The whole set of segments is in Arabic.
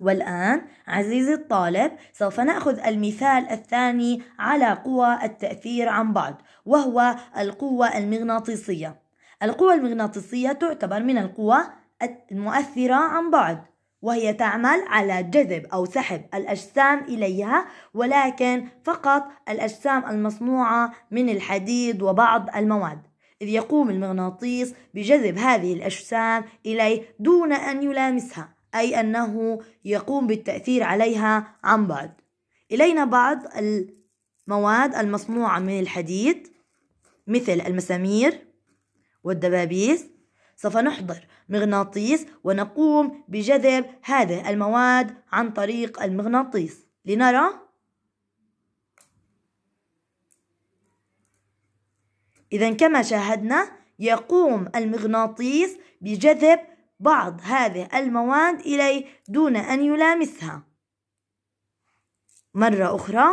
والآن عزيزي الطالب سوف نأخذ المثال الثاني على قوى التأثير عن بعد وهو القوة المغناطيسية القوة المغناطيسية تعتبر من القوى المؤثرة عن بعد وهي تعمل على جذب أو سحب الأجسام إليها ولكن فقط الأجسام المصنوعة من الحديد وبعض المواد إذ يقوم المغناطيس بجذب هذه الأجسام إليه دون أن يلامسها أي أنه يقوم بالتأثير عليها عن بعد إلينا بعض المواد المصنوعة من الحديد مثل المسامير والدبابيس سوف نحضر مغناطيس ونقوم بجذب هذه المواد عن طريق المغناطيس لنرى إذا كما شاهدنا يقوم المغناطيس بجذب بعض هذه المواد إليه دون أن يلامسها مرة أخرى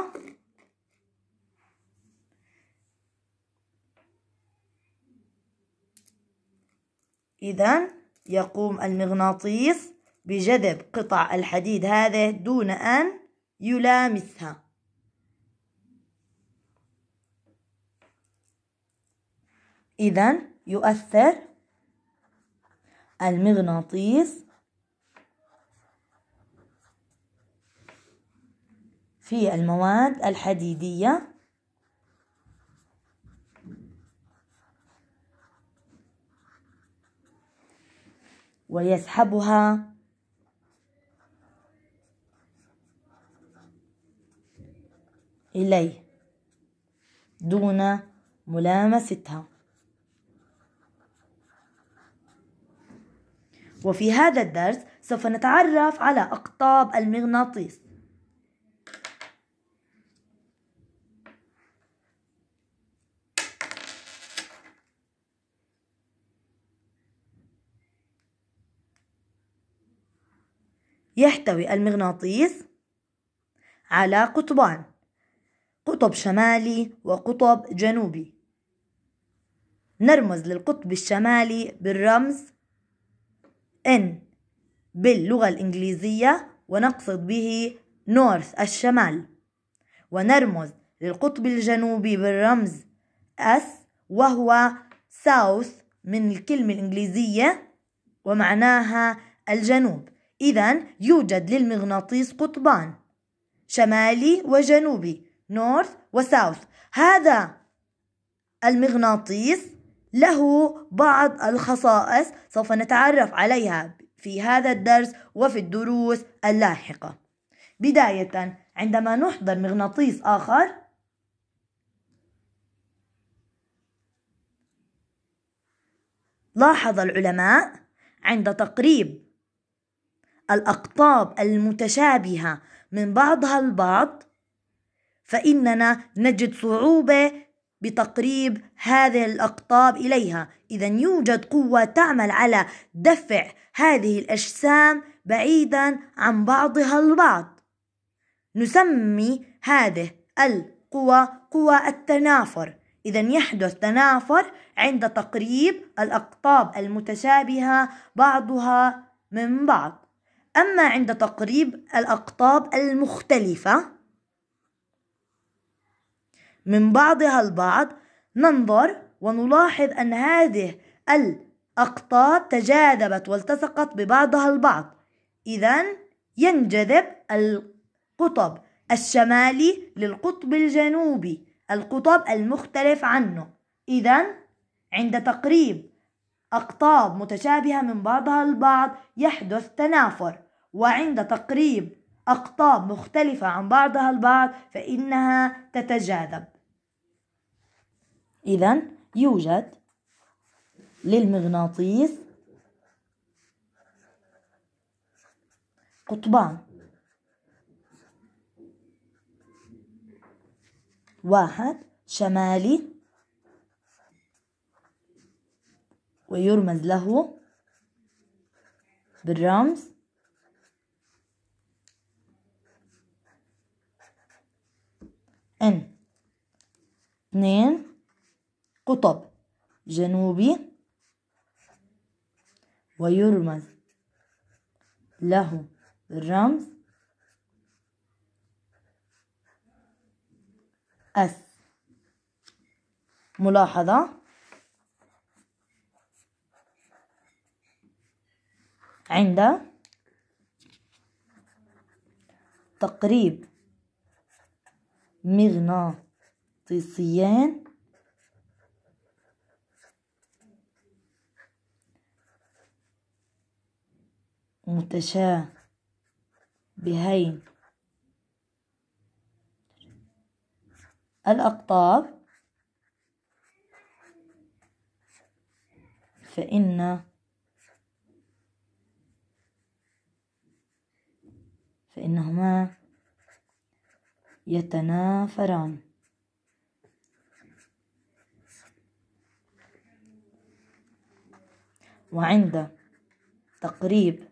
إذا يقوم المغناطيس بجذب قطع الحديد هذه دون أن يلامسها إذا يؤثر المغناطيس في المواد الحديدية ويسحبها إليه دون ملامستها وفي هذا الدرس سوف نتعرف على أقطاب المغناطيس يحتوي المغناطيس على قطبان قطب شمالي وقطب جنوبي نرمز للقطب الشمالي بالرمز إن باللغة الإنجليزية ونقصد به نورث الشمال ونرمز للقطب الجنوبي بالرمز S وهو south من الكلمة الإنجليزية ومعناها الجنوب إذا يوجد للمغناطيس قطبان شمالي وجنوبي نورث وساوث هذا المغناطيس له بعض الخصائص سوف نتعرف عليها في هذا الدرس وفي الدروس اللاحقة بداية عندما نحضر مغناطيس آخر لاحظ العلماء عند تقريب الأقطاب المتشابهة من بعضها البعض فإننا نجد صعوبة بتقريب هذه الأقطاب إليها إذا يوجد قوة تعمل على دفع هذه الأجسام بعيدا عن بعضها البعض نسمي هذه القوى قوى التنافر إذا يحدث تنافر عند تقريب الأقطاب المتشابهة بعضها من بعض أما عند تقريب الأقطاب المختلفة من بعضها البعض ننظر ونلاحظ أن هذه الأقطاب تجاذبت والتصقت ببعضها البعض إذا ينجذب القطب الشمالي للقطب الجنوبي القطب المختلف عنه إذا عند تقريب أقطاب متشابهة من بعضها البعض يحدث تنافر وعند تقريب أقطاب مختلفة عن بعضها البعض فإنها تتجاذب إذا يوجد للمغناطيس قطبان واحد شمالي ويرمز له بالرمز ان اثنين قطب جنوبي ويرمز له الرمز أس ملاحظة عند تقريب مغناطيسيان متشابهين الأقطاب فإن فإنهما يتنافران وعند تقريب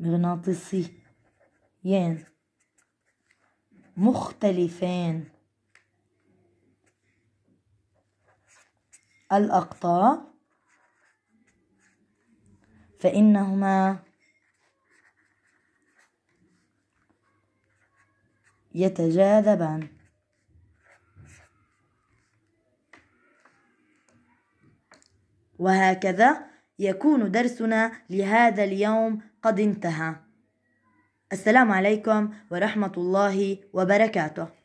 مغناطيسيين مختلفين الأقطاب فإنهما يتجاذبان وهكذا يكون درسنا لهذا اليوم قد انتهى السلام عليكم ورحمه الله وبركاته